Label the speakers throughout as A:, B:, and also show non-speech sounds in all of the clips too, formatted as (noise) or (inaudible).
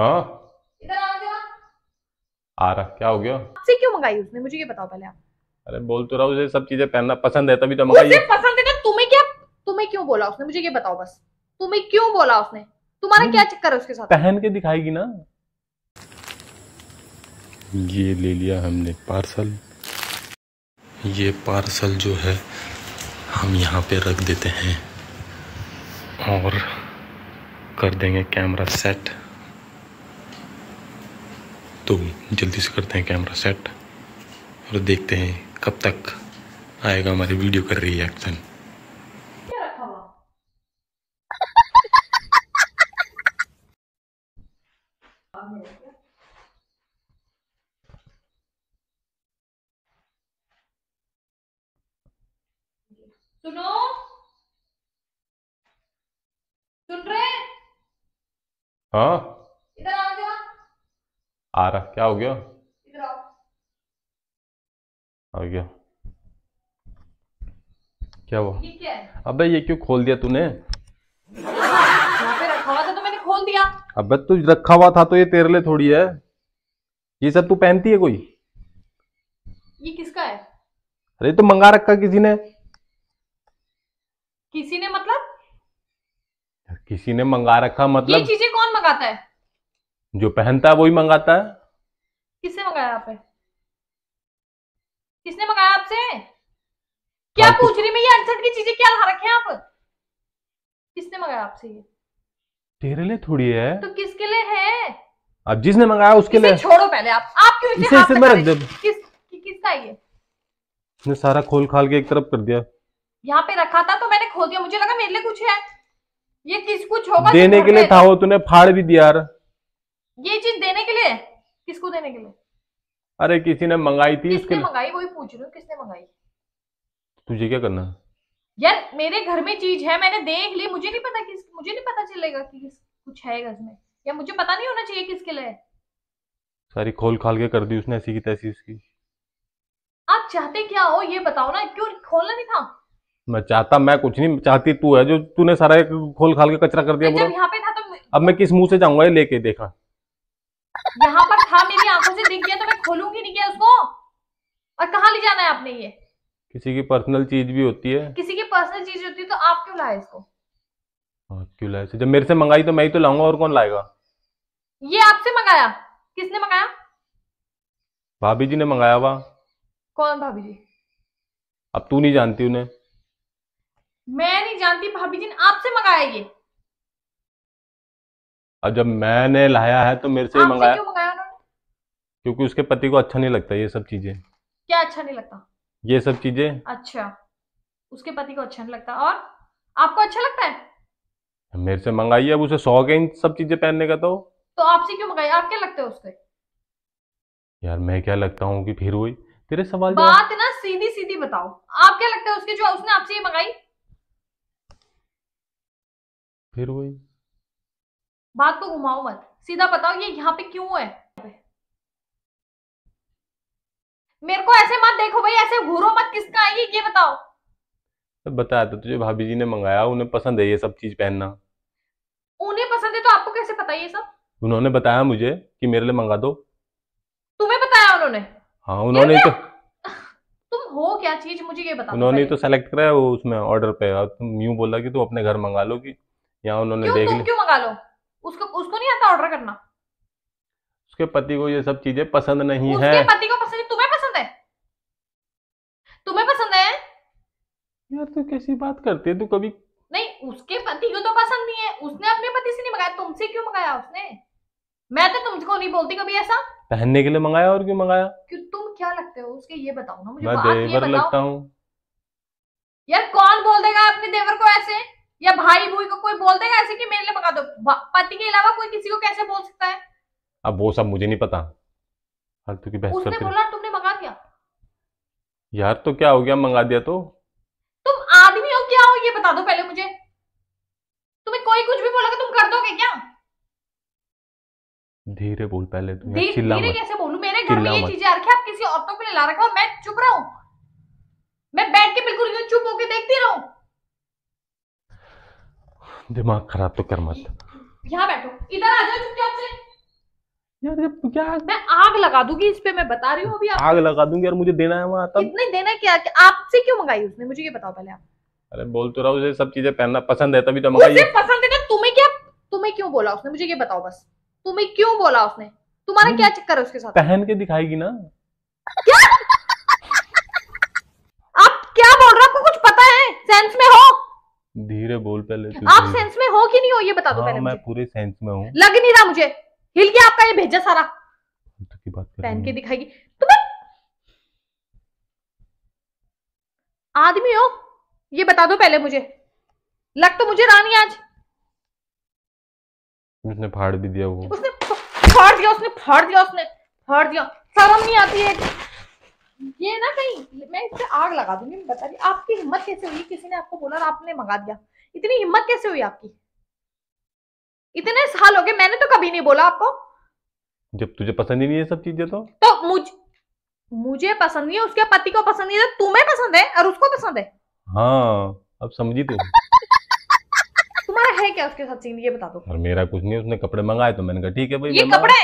A: हाँ। आ रहा क्या हो गया
B: से क्यों मंगाई उसने मुझे ये बताओ पहले आप
A: अरे बोल तो रहा उसे सब चीजें पहनना पसंद है तभी तो मंगाई उसे
B: पसंद है ना तुम्हें क्या तुम्हें क्यों बोला उसने मुझे ये बताओ बस तुम्हें क्यों बोला उसने तुम्हारा हम्म। क्या चक्कर है उसके साथ
A: पहन के दिखाएगी ना ये ले लिया हमने पार्सल ये पार्सल जो है हम यहाँ पे रख देते हैं और कर देंगे कैमरा सेट तो जल्दी से करते हैं कैमरा सेट और देखते हैं कब तक आएगा हमारी वीडियो का रिएक्शन
B: सुनो सुन रहे
A: हाँ आ रहा क्या हो गया हो गया क्या हुआ अबे ये क्यों खोल दिया तूने
B: तो खोल दिया
A: अबे तू रखा हुआ था तो ये तेरे लिए थोड़ी है ये सब तू पहनती है कोई ये किसका है अरे तो मंगा रखा किसी ने
B: किसी ने मतलब
A: किसी ने मंगा रखा मतलब ये
B: चीजें कौन मंगाता है
A: जो पहनता है वही मंगाता है
B: किसने मंगाया आपने किसने मंगाया आपसे क्या तो- पूछ रही मैं ये अनसठ की चीजें क्या ला रखे हैं आप किसने मंगाया आपसे ये
A: तेरे लिए थोड़ी है
B: तो किसके लिए है
A: अब जिसने मंगाया उसके लिए
B: छोड़ो पहले आप आप क्यों इसे इसे मैं रख दो किस किसका ये
A: इसने सारा खोल खाल के एक तरफ कर दिया
B: यहाँ पे रखा था तो मैंने खोल दिया मुझे लगा मेरे लिए कुछ है ये किस कुछ होगा तो देने के लिए था
A: वो तूने फाड़ भी दिया यार
B: ये चीज देने के लिए किसको देने के लिए
A: अरे किसी ने मंगाई थी इसके
B: मंगाई वही पूछ रही हूँ किसने मंगाई तुझे क्या करना यार मेरे घर में चीज है मैंने देख ली मुझे नहीं पता किस मुझे नहीं पता चलेगा कि किस कुछ है घर में या मुझे पता नहीं होना चाहिए किसके लिए
A: सारी खोल खाल के कर दी उसने ऐसी की तैसी उसकी
B: आप चाहते क्या हो ये बताओ ना क्यों खोलना नहीं था
A: मैं चाहता मैं कुछ नहीं चाहती तू है जो तूने सारा खोल खाल के कचरा कर दिया जब अच्छा,
B: यहाँ पे था तो
A: अब मैं किस मुंह से जाऊंगा ये लेके देखा
B: यहाँ पर था मेरी आंखों से दिख गया तो मैं खोलूंगी नहीं क्या उसको और कहा ले जाना है आपने ये
A: किसी की पर्सनल चीज भी होती है
B: किसी की पर्सनल चीज होती है तो आप क्यों लाए इसको
A: आप क्यों लाए जब मेरे से मंगाई तो मैं ही तो लाऊंगा और कौन लाएगा
B: ये आपसे मंगाया किसने मंगाया
A: भाभी जी ने मंगाया हुआ कौन भाभी जी अब तू नहीं जानती उन्हें
B: मैं नहीं जानती भाभी जी ने आपसे मंगाया ये
A: अब जब मैंने लाया है तो मेरे से ही मंगाया क्यों मंगाया उन्होंने क्योंकि उसके पति को अच्छा नहीं लगता ये सब चीजें
B: क्या अच्छा नहीं लगता
A: ये सब चीजें
B: अच्छा उसके पति को अच्छा नहीं लगता और आपको अच्छा लगता है
A: मेरे से मंगाई अब उसे शौक है इन सब चीजें पहनने का तो
B: तो आपसे क्यों मंगाई आप क्या लगते हो उसके
A: यार मैं क्या लगता हूँ कि फिर वही तेरे सवाल बात
B: ना सीधी सीधी बताओ आप क्या लगता है उसके जो उसने आपसे ये मंगाई फिर वही बात को घुमाओ मत सीधा बताओ ये यहाँ पे क्यों है मेरे को ऐसे मत देखो भाई ऐसे घूरो मत किसका आई ये बताओ
A: तो बताया तो तुझे भाभी जी ने मंगाया उन्हें पसंद है ये सब चीज पहनना
B: उन्हें पसंद है तो आपको कैसे पता ये सब
A: उन्होंने बताया मुझे कि मेरे लिए मंगा दो
B: तुम्हें बताया उन्होंने
A: हाँ उन्होंने तो
B: (laughs) तुम हो क्या चीज मुझे ये बताओ उन्होंने तो
A: सेलेक्ट कराया वो उसमें ऑर्डर पे तुम यूं बोला कि तुम अपने घर मंगा लो कि यहाँ उन्होंने देख लो क्यों
B: मंगा लो उसको उसको नहीं आता ऑर्डर करना
A: उसके पति को ये सब चीजें पसंद नहीं उसके है उसके
B: पति को पसंद है तुम्हें पसंद है तुम्हें पसंद है
A: यार तू तो कैसी बात करती है तू कभी
B: नहीं उसके पति को तो पसंद नहीं है उसने अपने पति से नहीं मंगाया तुमसे क्यों मंगाया उसने मैं तो तुमको नहीं बोलती कभी ऐसा
A: पहनने के लिए मंगाया और क्यों मंगाया
B: क्यों तुम क्या लगते हो उसके ये बताओ ना मुझे मैं देवर लगता हूँ यार कौन बोल देगा अपने देवर को ऐसे या भाई भूई को कोई बोल देगा ऐसे कि मेरे लिए पका दो पति के अलावा कोई किसी को कैसे बोल सकता है
A: अब वो सब मुझे नहीं पता फालतू की बहस उसने बोला
B: तुमने मंगा क्या
A: यार तो क्या हो गया मंगा दिया तो
B: तुम आदमी हो क्या हो ये बता दो पहले मुझे तुम्हें कोई कुछ भी बोलेगा तुम कर दोगे क्या
A: धीरे बोल पहले तुम धीरे
B: कैसे बोलू मेरे घर में ये चीजें रखी आप किसी औरतों के लिए ला रखा मैं चुप रहा हूँ मैं बैठ के बिल्कुल चुप होके देखती रहूं
A: दिमाग खराब तो कर मत
B: यहाँ बैठो इधर आ जाओ चुपचाप से यार जब तो क्या मैं आग लगा दूंगी इस पे मैं बता रही हूँ अभी
A: आग लगा दूंगी यार मुझे देना है वहाँ तब
B: इतने देना क्या आपसे क्यों मंगाई उसने मुझे ये बताओ पहले आप
A: अरे बोल तो रहा उसे सब चीजें पहनना पसंद है तभी तो मंगाई उसे
B: पसंद है तुम्हें क्या तुम्हें क्यों बोला उसने मुझे ये बताओ बस तुम्हें क्यों बोला उसने तुम्हारा क्या चक्कर है उसके साथ पहन
A: के दिखाएगी ना क्या
B: आप क्या बोल रहे हो आपको कुछ पता है सेंस में हो
A: धीरे बोल पहले आप सेंस
B: में हो कि नहीं हो ये बता दो हाँ, पहले मैं
A: पूरे सेंस में हूँ
B: लग नहीं रहा मुझे हिल गया आपका ये भेजा सारा पहन के दिखाएगी तुम्हें आदमी हो ये बता दो पहले मुझे लग तो मुझे रानी आज
A: उसने फाड़ भी दिया वो
B: उसने फाड़ दिया उसने फाड़ दिया उसने फाड़ दिया शर्म नहीं आती है ये ना कहीं मैं इस पर आग लगा दूंगी बता दी आपकी हिम्मत कैसे हुई किसी ने आपको बोला आपने मंगा दिया इतनी हिम्मत कैसे हुई आपकी इतने साल हो गए मैंने तो कभी नहीं बोला आपको
A: जब तुझे पसंद ही नहीं है सब चीजें तो
B: तो मुझ मुझे पसंद नहीं है उसके पति को पसंद नहीं है तो तुम्हें पसंद है और उसको पसंद है
A: हाँ अब समझी तू (laughs)
B: तुम्हारा है क्या उसके साथ सीन ये बता दो और
A: मेरा कुछ नहीं उसने कपड़े मंगाए तो मैंने कहा ठीक है भाई ये कपड़े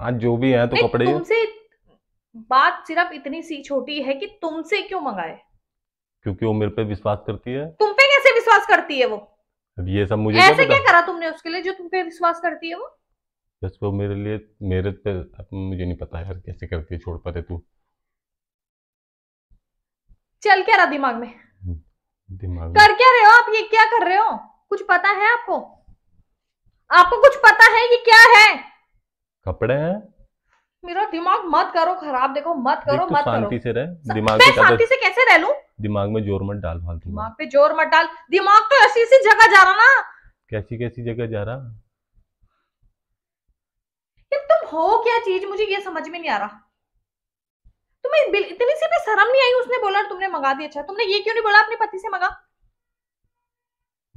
A: हाँ जो भी है तो कपड़े तुमसे
B: बात सिर्फ इतनी सी छोटी है कि तुमसे क्यों मंगाए
A: क्योंकि वो मेरे पे विश्वास करती है
B: तुम पे कैसे विश्वास करती है वो
A: अब ये सब मुझे ऐसे क्या
B: करा तुमने उसके लिए जो तुम पे विश्वास करती है वो
A: बस वो मेरे लिए मेरे पे मुझे नहीं पता यार कैसे करती है छोड़ पाते तू
B: चल क्या रहा दिमाग में हम्म, दिमाग कर क्या रहे हो आप ये क्या कर रहे हो कुछ पता है आपको आपको कुछ पता है ये क्या है कपड़े हैं मेरा दिमाग मत करो खराब देखो मत करो मत शांति
A: से रह दिमाग में शांति तो- से कैसे रह लू दिमाग में जोर मत डाल फालतू
B: दिमाग पे जोर मत डाल दिमाग तो ऐसी ऐसी जगह जा रहा ना
A: कैसी कैसी जगह जा रहा
B: तुम हो क्या चीज मुझे ये समझ में नहीं आ रहा तुम्हें इतनी सी भी शर्म नहीं आई उसने बोला तुमने मंगा दिया अच्छा तुमने ये क्यों नहीं बोला अपने पति से मंगा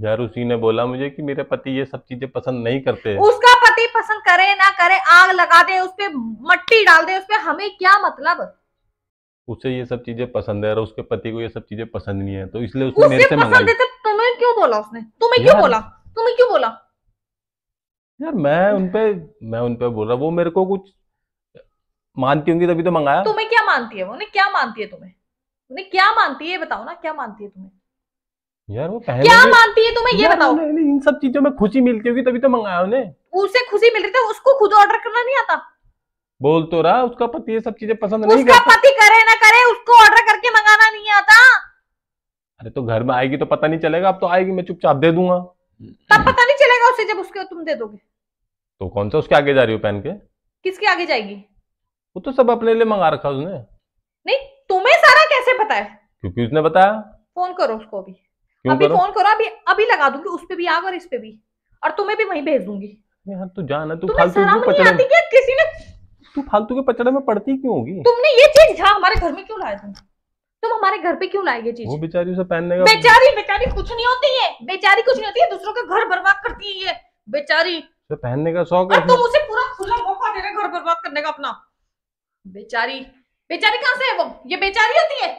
A: यार उसी ने बोला मुझे कि मेरे पति ये सब चीजें पसंद नहीं करते
B: उसका पसंद करे ना करे आग लगा दे उस पर मट्टी डाल दे उस पर हमें क्या मतलब
A: उसे ये सब चीजें पसंद है और उसके पति को ये सब चीजें पसंद नहीं है तो इसलिए उसने मेरे से मंगाई
B: तो तुम्हें क्यों बोला उसने तुम्हें क्यों बोला तुम्हें क्यों बोला
A: यार मैं उनपे मैं उनपे बोल रहा वो मेरे को कुछ मानती होंगी तभी तो मंगाया
B: तुम्हें क्या मानती है वो उन्हें क्या मानती है तुम्हें उन्हें क्या मानती है बताओ ना क्या मानती है तुम्हें
A: यार वो पहले क्या मानती है तुम्हें ये बताओ इन सब चीजों में खुशी मिलती होगी तभी तो मंगाया उन्हें
B: उसे खुशी मिल रही थी उसको खुद ऑर्डर करना नहीं आता
A: बोल तो रहा उसका पति ये सब चीजें पसंद नहीं उसका पति
B: करे ना करे उसको ऑर्डर करके मंगाना नहीं आता
A: अरे तो घर में आएगी तो पता नहीं चलेगा अब तो आएगी मैं चुपचाप दे दूंगा
B: तब पता नहीं चलेगा उसे जब उसके तुम दे दोगे
A: तो कौन सा उसके आगे जा रही हो पहन के
B: किसके आगे जाएगी
A: वो तो सब अपने लिए मंगा रखा उसने
B: नहीं तुम्हें सारा कैसे पता है
A: क्योंकि उसने बताया
B: फोन करो उसको अभी क्यों अभी फोन करो अभी अभी लगा दूंगी उस पर भी आग और इस पे भी और तुम्हें भी वहीं भेज दूंगी
A: यार हाँ, तू तो जाना तू फालतू क्यों पचड़े में किसी ने तू फालतू के पचड़े में पड़ती क्यों होगी
B: तुमने ये चीज जहां हमारे घर में क्यों लाया तुम तुम हमारे घर पे क्यों लाएगी चीज वो
A: बेचारी उसे पहनने का बेचारी
B: बेचारी कुछ नहीं होती है बेचारी कुछ नहीं होती है दूसरों का घर बर्बाद करती है ये बेचारी उसे
A: पहनने का शौक है तुम उसे
B: पूरा खुला मौका दे रहे घर बर्बाद करने का अपना बेचारी बेचारी कहाँ से है वो ये बेचारी होती है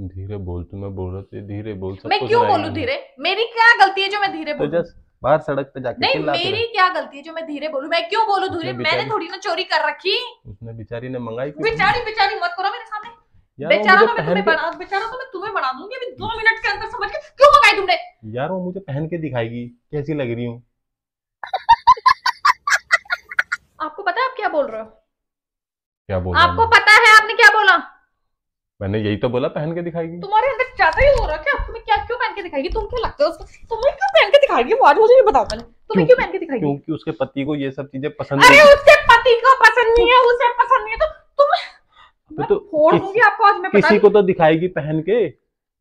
A: धीरे बोल तू मैं बोल रहा था तो धीरे बोल सब मैं क्यों बोलूं धीरे
B: मेरी क्या गलती है जो मैं धीरे बोलूं तो
A: बाहर सड़क पे जाके नहीं मेरी
B: क्या गलती है जो मैं धीरे बोलूं मैं क्यों बोलूं धीरे मैंने थोड़ी ना चोरी कर रखी
A: उसने बेचारी ने मंगाई बेचारी
B: बेचारी मत करो मेरे सामने बेचारा तो मैं तुम्हें बना बेचारा तो मैं तुम्हें बना दूंगी अभी दो मिनट के अंदर समझ के क्यों मंगाई तुमने
A: यार वो मुझे पहन के दिखाएगी कैसी लग रही हूँ
B: आपको पता है आप क्या बोल रहे हो
A: क्या बोल आपको
B: पता है आपने क्या बोला
A: मैंने यही तो बोला पहन के दिखाएगी
B: तुम्हारे अंदर ज्यादा ही हो रहा क्या तुम्हें क्या क्यों पहन के दिखाएगी तुम क्या लगता है तुम्हें क्यों पहन के दिखाएगी वो आज मुझे ये बताओ पहले
A: तुम्हें क्यों पहन के दिखाएगी क्योंकि उसके पति को ये सब चीजें पसंद अरे
B: उसके पति को पसंद नहीं है उसे पसंद नहीं है तो तुम
A: तो मैं तो फोड़ दूंगी
B: आपको आज मैं किसी को
A: तो दिखाएगी पहन के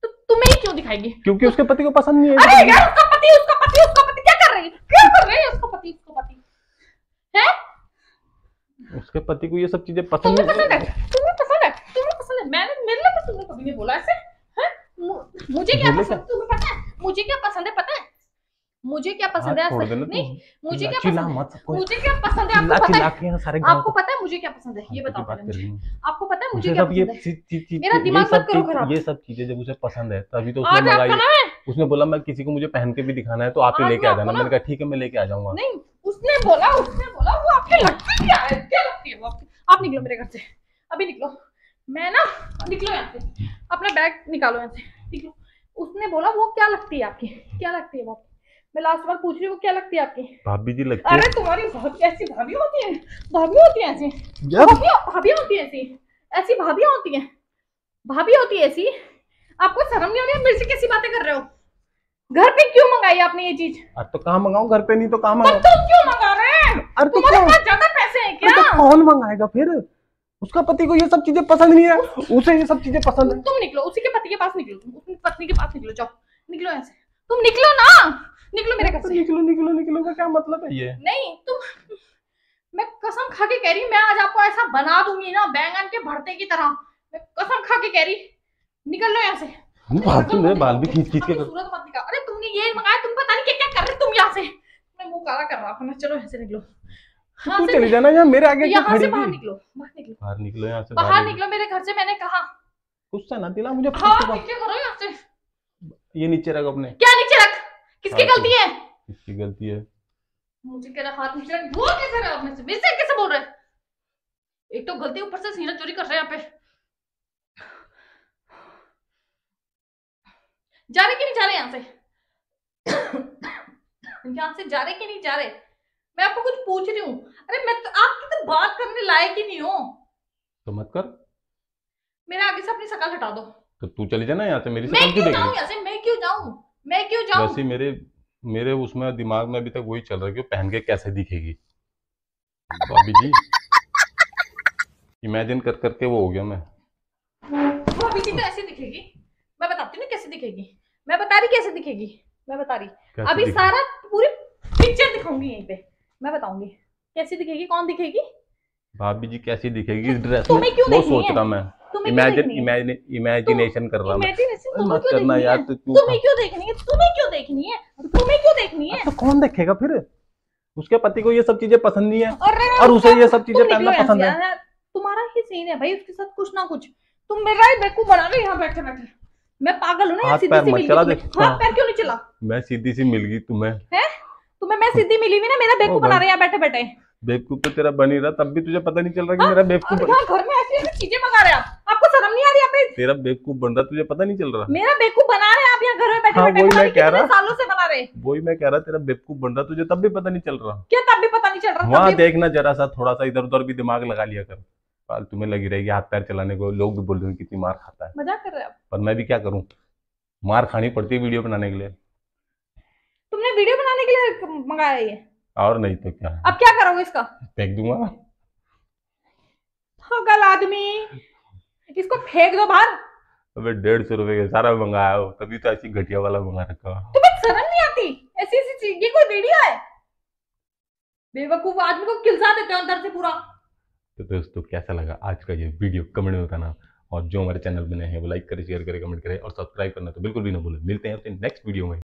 B: तो तुम्हें ही क्यों दिखाएगी
A: क्योंकि उसके पति को पसंद नहीं है अरे यार
B: उसका पति उसका पति उसका पति क्या कर रही है क्या कर रही है उसका पति उसका पति हैं
A: उसके पति को ये सब चीजें पसंद नहीं
B: है तुम्हें पसंद है मैंने तो- मेरे लिए तो तुमने कभी नहीं बोला ऐसे मुझे क्या पसंद है तुम्हें पता है मुझे क्या पसंद है पता है मुझे क्या पसंद है हाँ, नहीं मुझे क्या पसंद है मुझे क्या पसंद है आपको पता है आपको पता है मुझे क्या पसंद है ये हाँ, बताओ तो मुझे आपको पता है मुझे क्या पसंद
A: है मेरा दिमाग मत करो खराब ये सब चीजें जब मुझे पसंद है तभी तो उसने लगाई उसने बोला मैं किसी को मुझे पहन के भी दिखाना है तो आप ही लेके आ जाना मैंने कहा ठीक है मैं लेके आ जाऊंगा
B: नहीं उसने बोला उसने बोला वो आपके लगती क्या है क्या लगती है वो आप निकलो मेरे घर से अभी निकलो मैं ना निकलो यहाँ से अपना बैग निकालो यहाँ से ठीक है उसने बोला वो क्या लगती है आपकी क्या लगती है वो मैं लास्ट बार पूछ रही हूँ क्या लगती है आपकी
A: भाभी जी लगती अरे तुम्हारी
B: ऐसी भाभी होती है भाभी होती है ऐसी भाभी होती है ऐसी ऐसी भाभी होती है भाभी होती है ऐसी आपको शर्म नहीं हो मेरे से कैसी बातें कर रहे हो घर पे क्यों मंगाई आपने ये चीज
A: अरे तो कहाँ मंगाऊ घर पे नहीं तो कहाँ मंगाऊ तो
B: तुम क्यों मंगा रहे हैं अरे तो तुम्हारे पास ज्यादा पैसे हैं तो क्या कौन मंगाएगा फिर उसका पति को ये सब चीजें पसंद नहीं है
A: उसे ये सब चीजें पसंद है
B: तुम निकलो उसी के पति के पास निकलो तुम पत्नी के पास निकलो जाओ निकलो ऐसे तुम निकलो ना निकलो मेरे घर से निकलो निकलो निकलो का क्या मतलब है ये नहीं तुम मैं कसम खा के कह रही मैं आज आपको ऐसा बना दूंगी ना बैंगन के भरते की तरह मैं कसम खा के कह रही निकल लो यहाँ से
A: फालतू तो में बाल भी खींच खींच
B: के अरे तुमने ये मंगाया तुम पता नहीं क्या क्या कर रहे तुम यहाँ से मैं मुंह काला कर रहा हूँ चलो यहाँ से निकलो हाँ तू चले जाना यहाँ मेरे आगे तो यहाँ से बाहर निकलो बाहर निकलो
A: बाहर निकलो यहाँ से बाहर
B: निकलो मेरे घर से मैंने कहा
A: गुस्सा तो ना दिला मुझे हाँ नीचे करो यहाँ से ये नीचे रख अपने
B: क्या नीचे रख किसकी हाँ, गलती है किसकी गलती है मुझे कह रहा हाथ नीचे रख बोल कैसे रहा अपने से वैसे कैसे बोल रहे एक तो गलती ऊपर से सीना चोरी कर रहे हैं यहाँ पे जा रहे कि नहीं जा रहे यहाँ से (coughs) यहाँ से जा रहे कि नहीं जा रहे मैं आपको कुछ पूछ रही हूँ अरे मैं तो, आप तो, बात करने लायक ही नहीं हो तो मत कर मेरे आगे से अपनी सकल हटा दो
A: तो तू चली जाना यहाँ से मेरी सकल क्यों जाऊँ यहाँ
B: से मैं क्यों जाऊँ मैं क्यों जाऊँ वैसे
A: मेरे मेरे उसमें दिमाग में अभी तक वही चल रहा है कि पहन के कैसे दिखेगी भाभी जी इमेजिन कर करके वो हो गया मैं
B: भाभी जी तो ऐसे दिखेगी मैं बताती हूँ कैसे दिखेगी मैं बता रही कैसे दिखेगी मैं बता रही अभी सारा पूरी पिक्चर दिखाऊंगी यहीं पे मैं बताऊंगी कैसी दिखेगी कौन दिखेगी
A: भाभी जी कैसी दिखेगी ड्रेस तुम्हें क्यों वो तो सोच रहा मैं इमेजिन इमेजिनेशन कर रहा हूं मत करना यार तू तुम्हें
B: क्यों देखनी है तुम्हें क्यों देखनी है तुम्हें क्यों देखनी है तो
A: कौन देखेगा फिर उसके पति को ये सब चीजें पसंद नहीं है और उसे ये सब चीजें पहनना पसंद है
B: तुम्हारा ही सीन है भाई उसके साथ कुछ ना कुछ तुम मेरा ही बेकू बना रहे यहाँ बैठे बैठे मैं पागल हूँ ना सीधी सी मिल गई हाथ पैर क्यों नहीं चला
A: मैं सीधी सी मिल गई तुम्हें
B: तुम्हें मैं सीधी मिली हुई ना मेरा बेवकूफ बना रहे यहाँ बैठे बैठे
A: बेवकूफ तो तेरा बन ही रहा तब भी तुझे पता नहीं चल रहा कि हाँ, मेरा बेवकूफ हाँ,
B: घर में ऐसी ऐसी चीजें मंगा रहे आप आपको शर्म नहीं आ रही अपने
A: तेरा बेवकूफ बन रहा तुझे पता नहीं चल रहा
B: मेरा बेवकूफ बना रहे आप यहाँ घर में बैठे हाँ, बैठे मैं कह रहा सालों से बना रहे
A: वही मैं कह रहा तेरा बेवकूफ बन रहा तुझे तब भी पता नहीं चल रहा
B: क्या तब भी पता नहीं चल रहा वहाँ देखना
A: जरा सा थोड़ा सा इधर उधर भी दिमाग लगा लिया कर फालतू में लगी रहेगी हाथ पैर चलाने को लोग भी बोल रहे हैं कितनी मार खाता है मजाक कर रहे हैं पर मैं भी क्या करूँ मार खानी पड़ती है वीडियो बनाने के लिए
B: तुमने वीडियो बनाने के लिए मंगाया ये
A: और नहीं तो क्या
B: अब क्या करोगे इसका फेंक दूंगा पागल हाँ, आदमी इसको फेंक दो बाहर
A: अबे डेढ़ सौ रुपए का सारा मंगाया हो तभी तो ऐसी घटिया वाला मंगा रखा
B: तुम्हें शर्म नहीं आती ऐसी ऐसी चीज ये कोई वीडियो है बेवकूफ आदमी को किलसा देते हो अंदर से पूरा
A: तो दोस्तों कैसा लगा आज का ये वीडियो कमेंट में बताना और जो हमारे चैनल में नए हैं वो लाइक करें शेयर करें कमेंट करें और सब्सक्राइब करना तो बिल्कुल भी ना भूलें मिलते हैं अपने नेक्स्ट वीडियो में